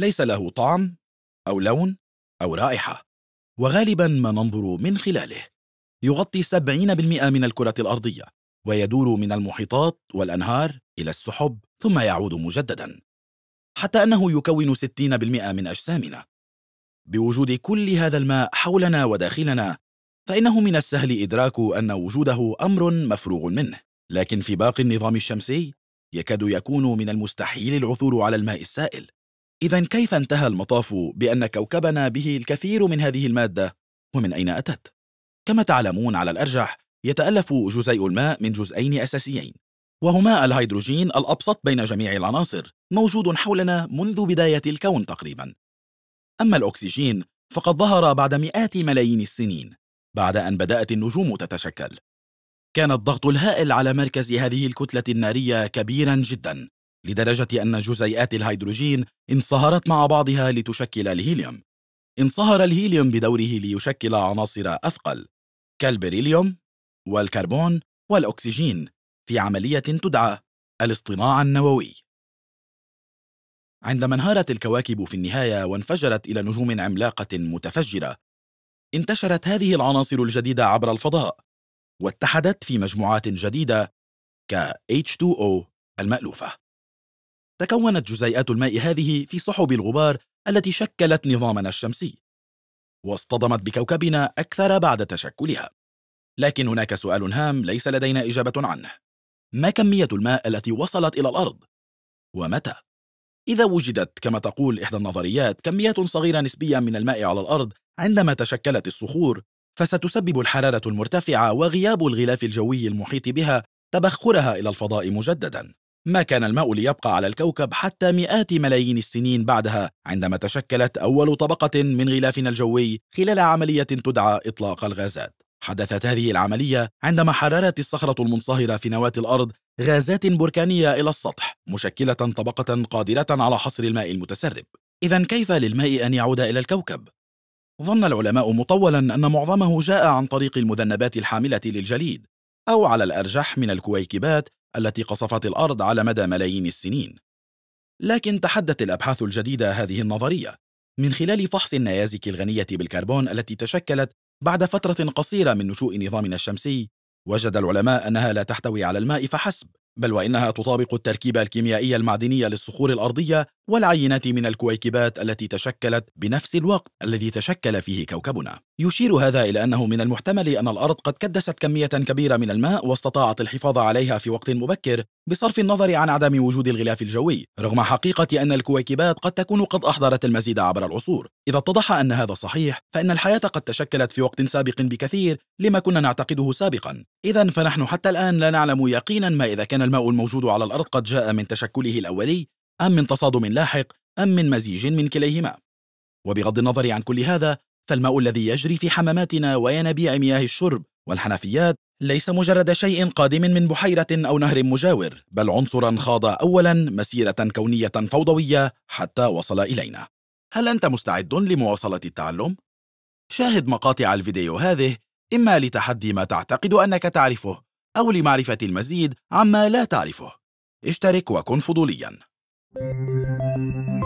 ليس له طعم أو لون أو رائحة وغالبا ما ننظر من خلاله يغطي 70% من الكرة الأرضية ويدور من المحيطات والأنهار إلى السحب ثم يعود مجددا حتى أنه يكون 60% من أجسامنا بوجود كل هذا الماء حولنا وداخلنا فإنه من السهل إدراك أن وجوده أمر مفروغ منه لكن في باقي النظام الشمسي يكاد يكون من المستحيل العثور على الماء السائل إذا كيف انتهى المطاف بأن كوكبنا به الكثير من هذه المادة ومن أين أتت؟ كما تعلمون على الأرجح يتألف جزيء الماء من جزئين أساسيين وهما الهيدروجين الأبسط بين جميع العناصر موجود حولنا منذ بداية الكون تقريبا أما الأكسجين فقد ظهر بعد مئات ملايين السنين بعد أن بدأت النجوم تتشكل كان الضغط الهائل على مركز هذه الكتلة النارية كبيرا جدا لدرجة أن جزيئات الهيدروجين انصهرت مع بعضها لتشكل الهيليوم انصهر الهيليوم بدوره ليشكل عناصر أثقل كالبريليوم والكربون والأكسجين في عملية تدعى الاصطناع النووي عندما انهارت الكواكب في النهاية وانفجرت إلى نجوم عملاقة متفجرة انتشرت هذه العناصر الجديدة عبر الفضاء واتحدت في مجموعات جديدة ك H2O المألوفة تكونت جزيئات الماء هذه في سحب الغبار التي شكلت نظامنا الشمسي واصطدمت بكوكبنا أكثر بعد تشكلها لكن هناك سؤال هام ليس لدينا إجابة عنه ما كمية الماء التي وصلت إلى الأرض؟ ومتى؟ إذا وجدت كما تقول إحدى النظريات كميات صغيرة نسبيا من الماء على الأرض عندما تشكلت الصخور فستسبب الحرارة المرتفعة وغياب الغلاف الجوي المحيط بها تبخرها إلى الفضاء مجددا ما كان الماء ليبقى على الكوكب حتى مئات ملايين السنين بعدها عندما تشكلت أول طبقة من غلافنا الجوي خلال عملية تدعى إطلاق الغازات حدثت هذه العملية عندما حررت الصخرة المنصهرة في نواة الأرض غازات بركانية إلى السطح مشكلة طبقة قادرة على حصر الماء المتسرب إذا كيف للماء أن يعود إلى الكوكب؟ ظن العلماء مطولا أن معظمه جاء عن طريق المذنبات الحاملة للجليد أو على الأرجح من الكويكبات التي قصفت الأرض على مدى ملايين السنين لكن تحدت الأبحاث الجديدة هذه النظرية من خلال فحص النيازك الغنية بالكربون التي تشكلت بعد فترة قصيرة من نشوء نظامنا الشمسي وجد العلماء أنها لا تحتوي على الماء فحسب بل وإنها تطابق التركيبة الكيميائية المعدنية للصخور الأرضية والعينات من الكويكبات التي تشكلت بنفس الوقت الذي تشكل فيه كوكبنا يشير هذا إلى أنه من المحتمل أن الأرض قد كدست كمية كبيرة من الماء واستطاعت الحفاظ عليها في وقت مبكر بصرف النظر عن عدم وجود الغلاف الجوي رغم حقيقة أن الكويكبات قد تكون قد أحضرت المزيد عبر العصور إذا اتضح أن هذا صحيح فإن الحياة قد تشكلت في وقت سابق بكثير لما كنا نعتقده سابقا إذا فنحن حتى الآن لا نعلم يقينا ما إذا كان الماء الموجود على الأرض قد جاء من تشكله الأولي أم من تصادم لاحق أم من مزيج من كليهما وبغض النظر عن كل هذا فالماء الذي يجري في حماماتنا وينابيع مياه الشرب والحنفيات ليس مجرد شيء قادم من بحيرة أو نهر مجاور بل عنصرا خاض أولا مسيرة كونية فوضوية حتى وصل إلينا هل أنت مستعد لمواصلة التعلم؟ شاهد مقاطع الفيديو هذه إما لتحدي ما تعتقد أنك تعرفه أو لمعرفة المزيد عما لا تعرفه اشترك وكن فضولياً Thank you.